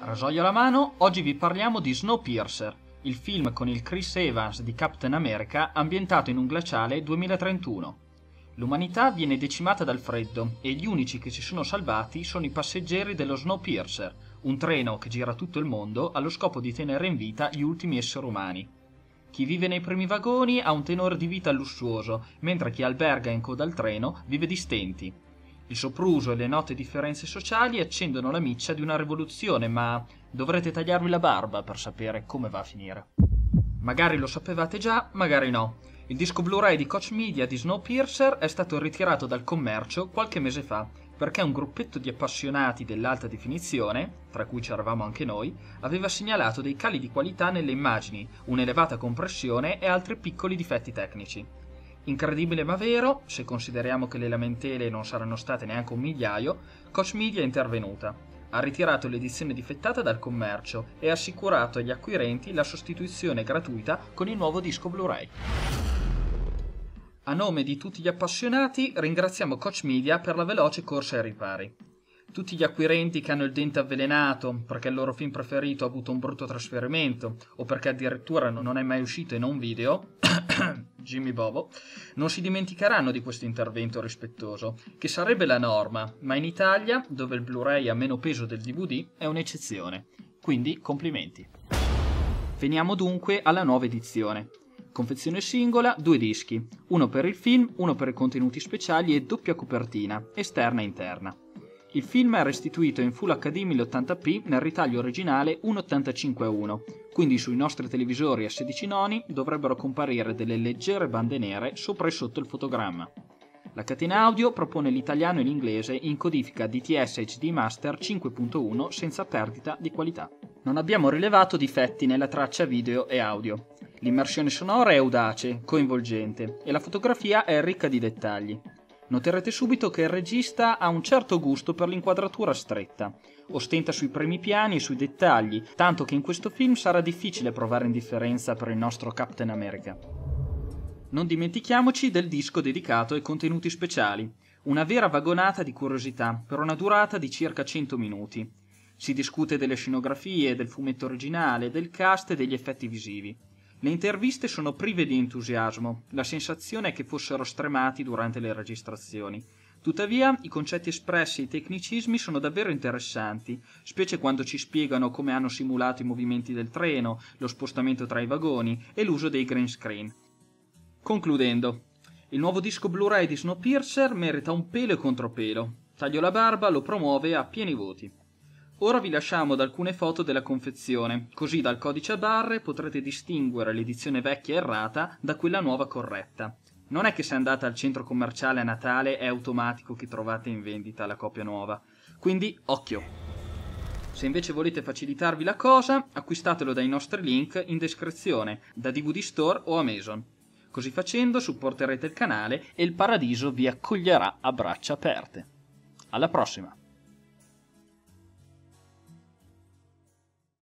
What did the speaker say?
Rasoio alla mano, oggi vi parliamo di Snowpiercer, il film con il Chris Evans di Captain America ambientato in un glaciale 2031. L'umanità viene decimata dal freddo e gli unici che si sono salvati sono i passeggeri dello Snowpiercer, un treno che gira tutto il mondo allo scopo di tenere in vita gli ultimi esseri umani. Chi vive nei primi vagoni ha un tenore di vita lussuoso, mentre chi alberga in coda al treno vive di stenti, il sopruso e le note differenze sociali accendono la miccia di una rivoluzione, ma dovrete tagliarvi la barba per sapere come va a finire. Magari lo sapevate già, magari no. Il disco Blu-ray di Coach Media di Snowpiercer è stato ritirato dal commercio qualche mese fa perché un gruppetto di appassionati dell'alta definizione, tra cui c'eravamo anche noi, aveva segnalato dei cali di qualità nelle immagini, un'elevata compressione e altri piccoli difetti tecnici. Incredibile ma vero, se consideriamo che le lamentele non saranno state neanche un migliaio, Coach Media è intervenuta. Ha ritirato l'edizione difettata dal commercio e ha assicurato agli acquirenti la sostituzione gratuita con il nuovo disco Blu-ray. A nome di tutti gli appassionati ringraziamo Coach Media per la veloce corsa ai ripari tutti gli acquirenti che hanno il dente avvelenato perché il loro film preferito ha avuto un brutto trasferimento o perché addirittura non è mai uscito in un video, Jimmy Bobo, non si dimenticheranno di questo intervento rispettoso, che sarebbe la norma, ma in Italia, dove il Blu-ray ha meno peso del DVD, è un'eccezione. Quindi complimenti. Veniamo dunque alla nuova edizione, confezione singola, due dischi, uno per il film, uno per i contenuti speciali e doppia copertina, esterna e interna. Il film è restituito in Full HD 1080p nel ritaglio originale 1.85.1, quindi sui nostri televisori a 16 noni dovrebbero comparire delle leggere bande nere sopra e sotto il fotogramma. La catena audio propone l'italiano e l'inglese in codifica DTS HD Master 5.1 senza perdita di qualità. Non abbiamo rilevato difetti nella traccia video e audio. L'immersione sonora è audace, coinvolgente e la fotografia è ricca di dettagli. Noterete subito che il regista ha un certo gusto per l'inquadratura stretta, ostenta sui primi piani e sui dettagli, tanto che in questo film sarà difficile provare indifferenza per il nostro Captain America. Non dimentichiamoci del disco dedicato ai contenuti speciali, una vera vagonata di curiosità per una durata di circa 100 minuti. Si discute delle scenografie, del fumetto originale, del cast e degli effetti visivi. Le interviste sono prive di entusiasmo, la sensazione è che fossero stremati durante le registrazioni. Tuttavia, i concetti espressi e i tecnicismi sono davvero interessanti, specie quando ci spiegano come hanno simulato i movimenti del treno, lo spostamento tra i vagoni e l'uso dei green screen. Concludendo, il nuovo disco Blu-ray di Snowpiercer merita un pelo e contropelo. Taglio la barba lo promuove a pieni voti. Ora vi lasciamo ad alcune foto della confezione, così dal codice a barre potrete distinguere l'edizione vecchia errata da quella nuova corretta. Non è che se andate al centro commerciale a Natale è automatico che trovate in vendita la copia nuova, quindi occhio! Se invece volete facilitarvi la cosa, acquistatelo dai nostri link in descrizione, da DVD Store o Amazon. Così facendo supporterete il canale e il paradiso vi accoglierà a braccia aperte. Alla prossima!